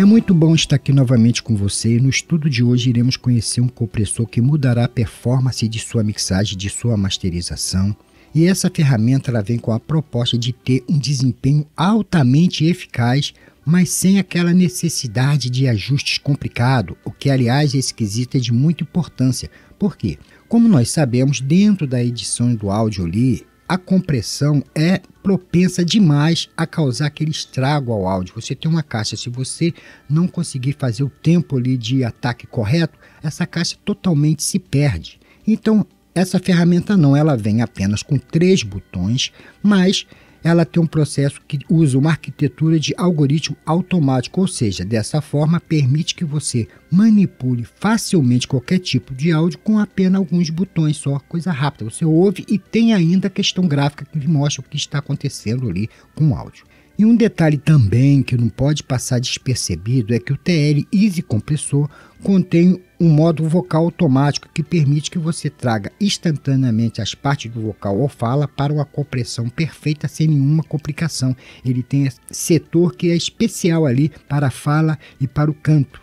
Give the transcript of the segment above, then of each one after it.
É muito bom estar aqui novamente com você e no estudo de hoje iremos conhecer um compressor que mudará a performance de sua mixagem, de sua masterização. E essa ferramenta ela vem com a proposta de ter um desempenho altamente eficaz, mas sem aquela necessidade de ajustes complicado, o que aliás é esquisito é de muita importância. Por quê? Como nós sabemos, dentro da edição do áudio ali, a compressão é propensa demais a causar aquele estrago ao áudio. Você tem uma caixa, se você não conseguir fazer o tempo ali de ataque correto, essa caixa totalmente se perde. Então, essa ferramenta não, ela vem apenas com três botões, mas ela tem um processo que usa uma arquitetura de algoritmo automático, ou seja, dessa forma permite que você manipule facilmente qualquer tipo de áudio com apenas alguns botões só, coisa rápida. Você ouve e tem ainda a questão gráfica que mostra o que está acontecendo ali com o áudio. E um detalhe também que não pode passar despercebido é que o TL Easy Compressor contém um modo vocal automático que permite que você traga instantaneamente as partes do vocal ou fala para uma compressão perfeita sem nenhuma complicação. Ele tem setor que é especial ali para a fala e para o canto.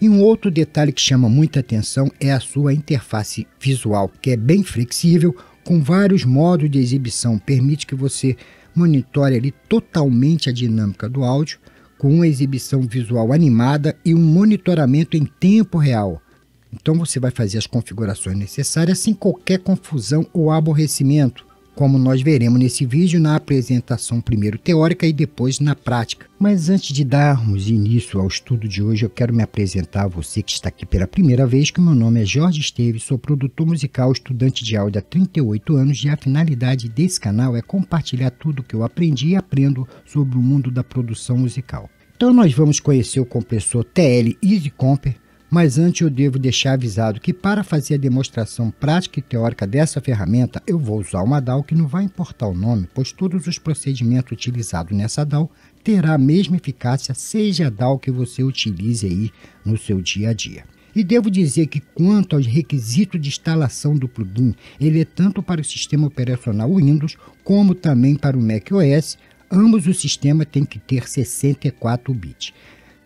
E um outro detalhe que chama muita atenção é a sua interface visual, que é bem flexível, com vários modos de exibição, permite que você monitore ali totalmente a dinâmica do áudio, com uma exibição visual animada e um monitoramento em tempo real. Então você vai fazer as configurações necessárias sem assim qualquer confusão ou aborrecimento, como nós veremos nesse vídeo na apresentação primeiro teórica e depois na prática. Mas antes de darmos início ao estudo de hoje, eu quero me apresentar a você que está aqui pela primeira vez, que meu nome é Jorge Esteves, sou produtor musical, estudante de áudio há 38 anos e a finalidade desse canal é compartilhar tudo que eu aprendi e aprendo sobre o mundo da produção musical. Então nós vamos conhecer o compressor TL Easy Comper, mas antes eu devo deixar avisado que para fazer a demonstração prática e teórica dessa ferramenta, eu vou usar uma DAO que não vai importar o nome, pois todos os procedimentos utilizados nessa DAO terá a mesma eficácia, seja a DAO que você utilize aí no seu dia a dia. E devo dizer que quanto aos requisitos de instalação do plugin, ele é tanto para o sistema operacional Windows como também para o macOS, ambos os sistemas têm que ter 64 bits.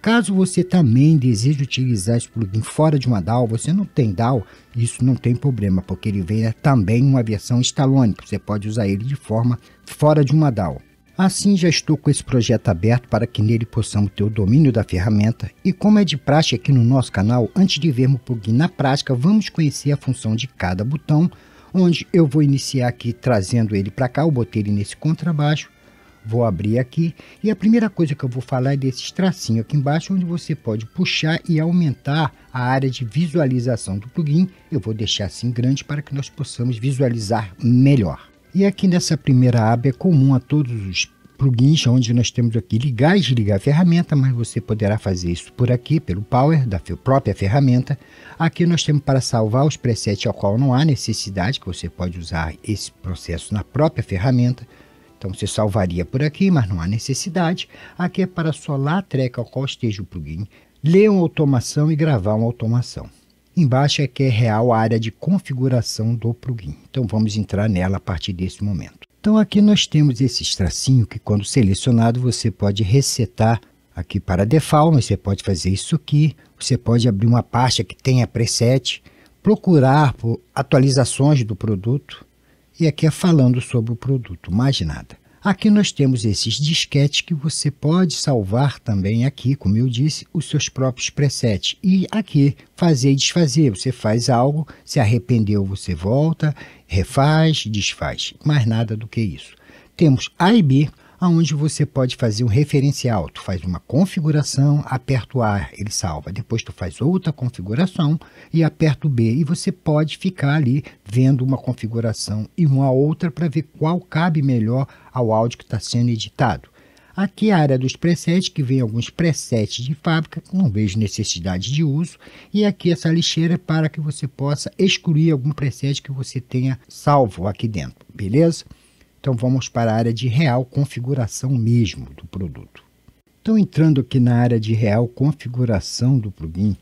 Caso você também deseje utilizar esse plugin fora de uma DAW, você não tem DAW, isso não tem problema, porque ele vem também em uma versão estalônica, você pode usar ele de forma fora de uma DAW. Assim já estou com esse projeto aberto para que nele possamos ter o domínio da ferramenta e como é de praxe aqui no nosso canal, antes de vermos o plugin na prática, vamos conhecer a função de cada botão, onde eu vou iniciar aqui trazendo ele para cá, eu botei ele nesse contrabaixo Vou abrir aqui e a primeira coisa que eu vou falar é desses tracinhos aqui embaixo, onde você pode puxar e aumentar a área de visualização do plugin. Eu vou deixar assim grande para que nós possamos visualizar melhor. E aqui nessa primeira aba é comum a todos os plugins, onde nós temos aqui ligar e desligar a ferramenta, mas você poderá fazer isso por aqui, pelo Power, da própria ferramenta. Aqui nós temos para salvar os presets ao qual não há necessidade, que você pode usar esse processo na própria ferramenta. Então você salvaria por aqui, mas não há necessidade. Aqui é para só lá a treca ao qual esteja o plugin, ler uma automação e gravar uma automação. Embaixo é que é real a área de configuração do plugin. Então vamos entrar nela a partir desse momento. Então aqui nós temos esse tracinho que quando selecionado você pode resetar aqui para default, mas você pode fazer isso aqui. Você pode abrir uma pasta que tenha preset, procurar por atualizações do produto e aqui é falando sobre o produto, mais nada. Aqui nós temos esses disquetes que você pode salvar também aqui, como eu disse, os seus próprios presets. E aqui, fazer e desfazer. Você faz algo, se arrependeu, você volta, refaz, desfaz. Mais nada do que isso. Temos A e B, aonde você pode fazer um referencial. Tu faz uma configuração, aperta o A, ele salva. Depois tu faz outra configuração e aperta o B. E você pode ficar ali vendo uma configuração e uma outra para ver qual cabe melhor ao áudio que está sendo editado. Aqui é a área dos presets, que vem alguns presets de fábrica, que não vejo necessidade de uso. E aqui essa lixeira para que você possa excluir algum preset que você tenha salvo aqui dentro, beleza? Então vamos para a área de real configuração mesmo do produto. Então entrando aqui na área de real configuração do plugin,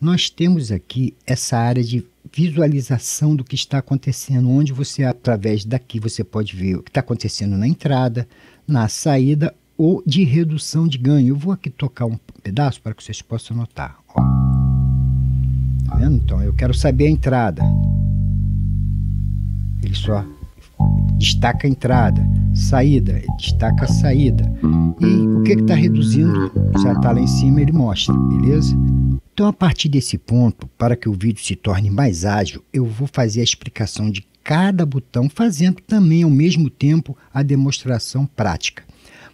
nós temos aqui essa área de visualização do que está acontecendo, onde você através daqui você pode ver o que está acontecendo na entrada, na saída ou de redução de ganho. Eu vou aqui tocar um pedaço para que vocês possam notar. Ó. Tá vendo? Então eu quero saber a entrada. Ele só destaca a entrada, saída, destaca a saída. E o que está reduzindo já está lá em cima, ele mostra, beleza? Então, a partir desse ponto, para que o vídeo se torne mais ágil, eu vou fazer a explicação de cada botão, fazendo também ao mesmo tempo a demonstração prática.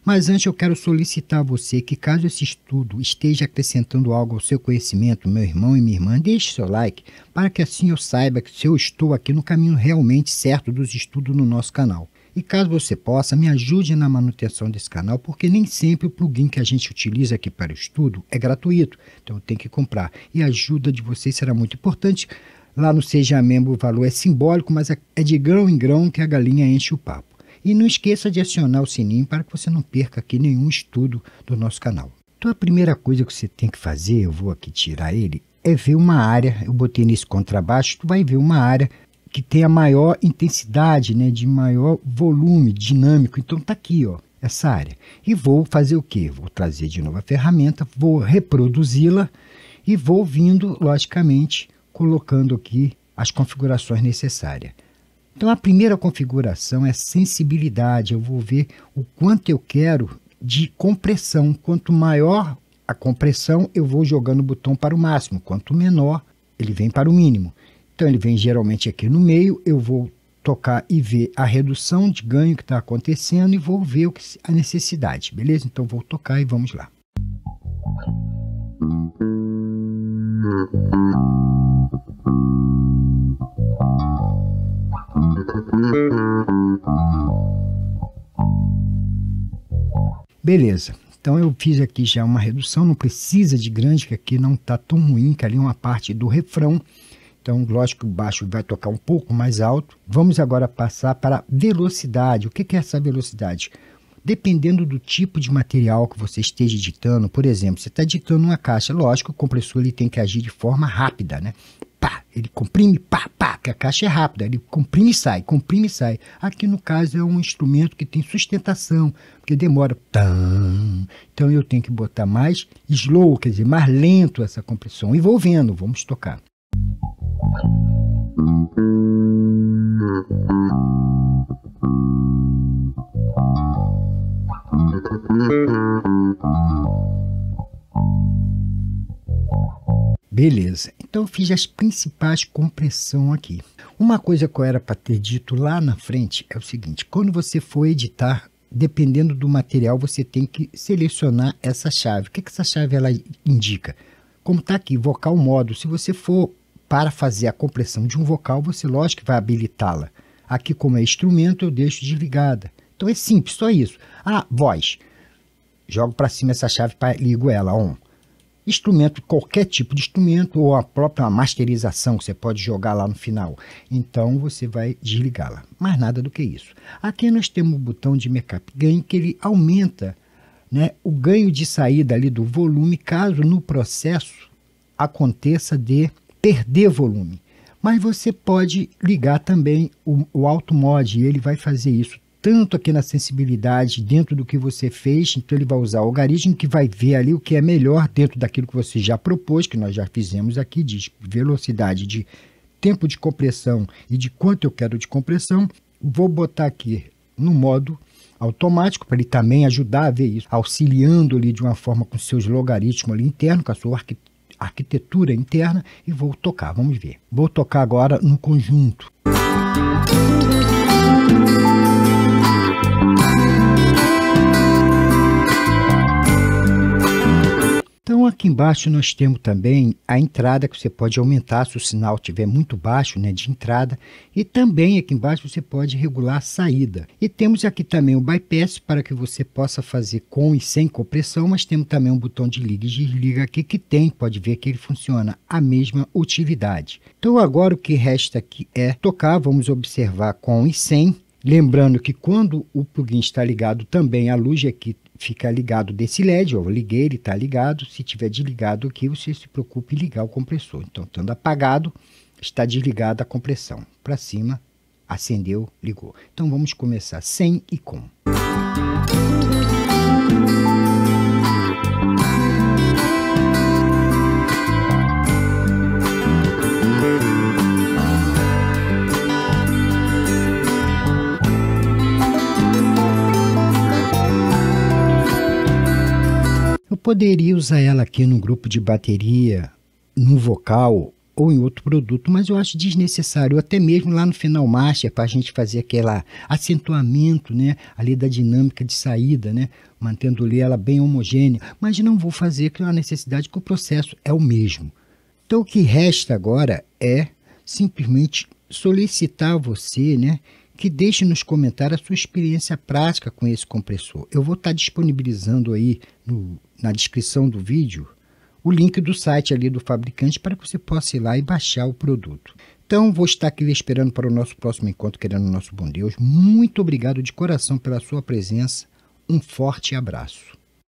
Mas antes eu quero solicitar a você que caso esse estudo esteja acrescentando algo ao seu conhecimento, meu irmão e minha irmã, deixe seu like para que assim eu saiba que eu estou aqui no caminho realmente certo dos estudos no nosso canal. E caso você possa, me ajude na manutenção desse canal, porque nem sempre o plugin que a gente utiliza aqui para o estudo é gratuito, então tem que comprar. E a ajuda de vocês será muito importante. Lá no Seja Membro o valor é simbólico, mas é, é de grão em grão que a galinha enche o papo. E não esqueça de acionar o sininho para que você não perca aqui nenhum estudo do nosso canal. Então a primeira coisa que você tem que fazer, eu vou aqui tirar ele, é ver uma área, eu botei nesse contrabaixo, tu vai ver uma área que tem a maior intensidade, né, de maior volume dinâmico. Então tá aqui, ó, essa área. E vou fazer o quê? Vou trazer de novo a ferramenta, vou reproduzi-la e vou vindo, logicamente, colocando aqui as configurações necessárias. Então, a primeira configuração é sensibilidade. Eu vou ver o quanto eu quero de compressão. Quanto maior a compressão, eu vou jogando o botão para o máximo. Quanto menor, ele vem para o mínimo. Então, ele vem geralmente aqui no meio. Eu vou tocar e ver a redução de ganho que está acontecendo e vou ver que, a necessidade, beleza? Então, vou tocar e vamos lá. Música Beleza. Então eu fiz aqui já uma redução, não precisa de grande, que aqui não está tão ruim, que ali é uma parte do refrão. Então, lógico que o baixo vai tocar um pouco mais alto. Vamos agora passar para velocidade. O que é essa velocidade? Dependendo do tipo de material que você esteja editando, por exemplo, você está editando uma caixa, lógico, o compressor ele tem que agir de forma rápida, né? pá, ele comprime, pá, pá, que a caixa é rápida, ele comprime e sai, comprime e sai. Aqui no caso é um instrumento que tem sustentação, porque demora. Tam. Então eu tenho que botar mais slow, quer dizer, mais lento essa compressão. E vou vendo, vamos tocar. Beleza, então eu fiz as principais compressão aqui. Uma coisa que eu era para ter dito lá na frente é o seguinte, quando você for editar, dependendo do material, você tem que selecionar essa chave. O que, que essa chave ela indica? Como está aqui, vocal modo, se você for para fazer a compressão de um vocal, você lógico que vai habilitá-la. Aqui como é instrumento, eu deixo desligada. Então é simples, só isso. Ah, voz. Jogo para cima essa chave, pra, ligo ela, on. Instrumento, qualquer tipo de instrumento ou a própria masterização que você pode jogar lá no final. Então você vai desligá-la. mais nada do que isso. Aqui nós temos o botão de Makeup Gain que ele aumenta né, o ganho de saída ali do volume caso no processo aconteça de perder volume. Mas você pode ligar também o, o auto mod e ele vai fazer isso tanto aqui na sensibilidade dentro do que você fez, então ele vai usar o algarismo que vai ver ali o que é melhor dentro daquilo que você já propôs, que nós já fizemos aqui, de velocidade, de tempo de compressão e de quanto eu quero de compressão. Vou botar aqui no modo automático, para ele também ajudar a ver isso, auxiliando ali de uma forma com seus logaritmos ali interno, com a sua arquitetura interna, e vou tocar, vamos ver. Vou tocar agora no conjunto. Então aqui embaixo nós temos também a entrada que você pode aumentar se o sinal estiver muito baixo né, de entrada e também aqui embaixo você pode regular a saída. E temos aqui também o bypass para que você possa fazer com e sem compressão, mas temos também um botão de liga e desliga aqui que tem, pode ver que ele funciona a mesma utilidade. Então agora o que resta aqui é tocar, vamos observar com e sem Lembrando que quando o plugin está ligado também a luz aqui fica ligado desse LED, ó, eu liguei, ele está ligado, se tiver desligado aqui, você se preocupe em ligar o compressor. Então, estando apagado, está desligada a compressão. Para cima, acendeu, ligou. Então, vamos começar sem e com. poderia usar ela aqui no grupo de bateria, num vocal ou em outro produto, mas eu acho desnecessário, até mesmo lá no final master, é para a gente fazer aquele acentuamento né, ali da dinâmica de saída, né, mantendo ali ela bem homogênea, mas não vou fazer, que é uma necessidade, que o processo é o mesmo. Então o que resta agora é simplesmente solicitar a você né, que deixe nos comentar a sua experiência prática com esse compressor. Eu vou estar tá disponibilizando aí no, na descrição do vídeo o link do site ali do fabricante para que você possa ir lá e baixar o produto. Então, vou estar aqui esperando para o nosso próximo encontro, querendo o nosso bom Deus. Muito obrigado de coração pela sua presença. Um forte abraço.